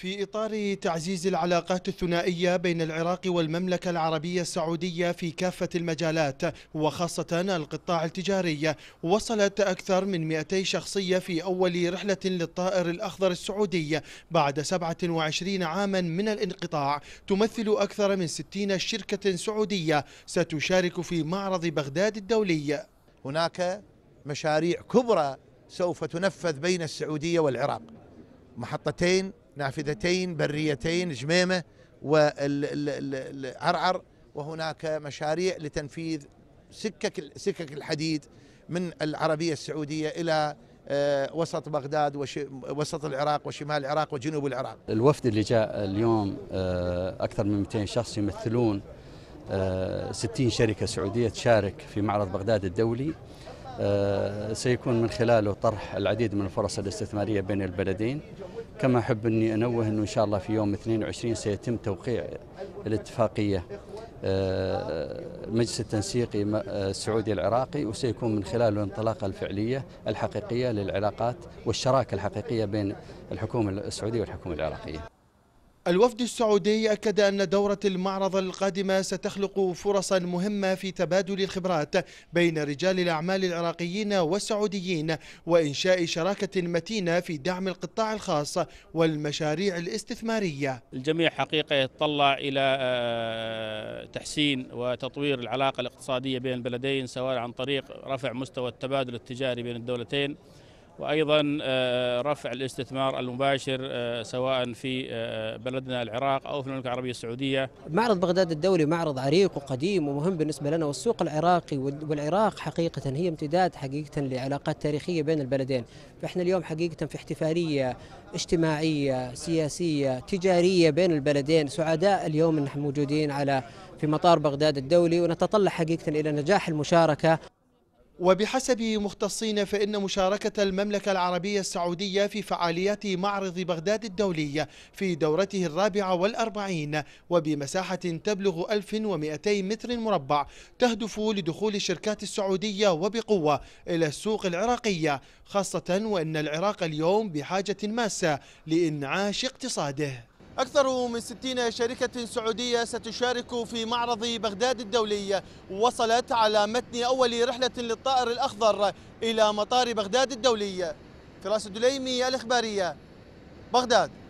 في إطار تعزيز العلاقات الثنائية بين العراق والمملكة العربية السعودية في كافة المجالات وخاصة القطاع التجاري وصلت أكثر من 200 شخصية في أول رحلة للطائر الأخضر السعودي بعد 27 عاما من الانقطاع تمثل أكثر من 60 شركة سعودية ستشارك في معرض بغداد الدولي هناك مشاريع كبرى سوف تنفذ بين السعودية والعراق محطتين نافذتين بريتين جميمة والعرعر وهناك مشاريع لتنفيذ سكك سكك الحديد من العربية السعودية إلى آه، وسط بغداد ووسط العراق وشمال العراق وجنوب العراق الوفد اللي جاء اليوم آه، أكثر من 200 شخص يمثلون 60 آه، شركة سعودية تشارك في معرض بغداد الدولي سيكون من خلاله طرح العديد من الفرص الاستثمارية بين البلدين كما أحب أني أنوه أنه إن شاء الله في يوم 22 سيتم توقيع الاتفاقية آه، مجلس التنسيقي آه، السعودي العراقي وسيكون من خلاله الانطلاقة الفعلية الحقيقية للعلاقات والشراكة الحقيقية بين الحكومة السعودية والحكومة العراقية الوفد السعودي أكد أن دورة المعرض القادمة ستخلق فرصا مهمة في تبادل الخبرات بين رجال الأعمال العراقيين والسعوديين وإنشاء شراكة متينة في دعم القطاع الخاص والمشاريع الاستثمارية الجميع حقيقة يتطلع إلى آه، تحسين وتطوير العلاقة الاقتصادية بين البلدين سواء عن طريق رفع مستوى التبادل التجاري بين الدولتين وايضا آه، آه، رفع الاستثمار المباشر آه، سواء في بلدنا العراق او في المملكه العربيه السعوديه. معرض بغداد الدولي معرض عريق وقديم ومهم بالنسبه لنا والسوق العراقي والعراق حقيقه هي امتداد حقيقه لعلاقات تاريخيه بين البلدين، فاحنا اليوم حقيقه في احتفاليه اجتماعيه، سياسيه، تجاريه بين البلدين، سعداء اليوم نحن موجودين على في مطار بغداد الدولي ونتطلع حقيقه الى نجاح المشاركه وبحسب مختصين فإن مشاركة المملكة العربية السعودية في فعاليات معرض بغداد الدولي في دورته الرابعة والأربعين وبمساحة تبلغ 1200 متر مربع تهدف لدخول الشركات السعودية وبقوة إلى السوق العراقية خاصة وأن العراق اليوم بحاجة ماسة لإنعاش اقتصاده أكثر من 60 شركة سعودية ستشارك في معرض بغداد الدولي وصلت على متن أول رحلة للطائر الأخضر إلى مطار بغداد الدولي فراس الدليمي الإخبارية بغداد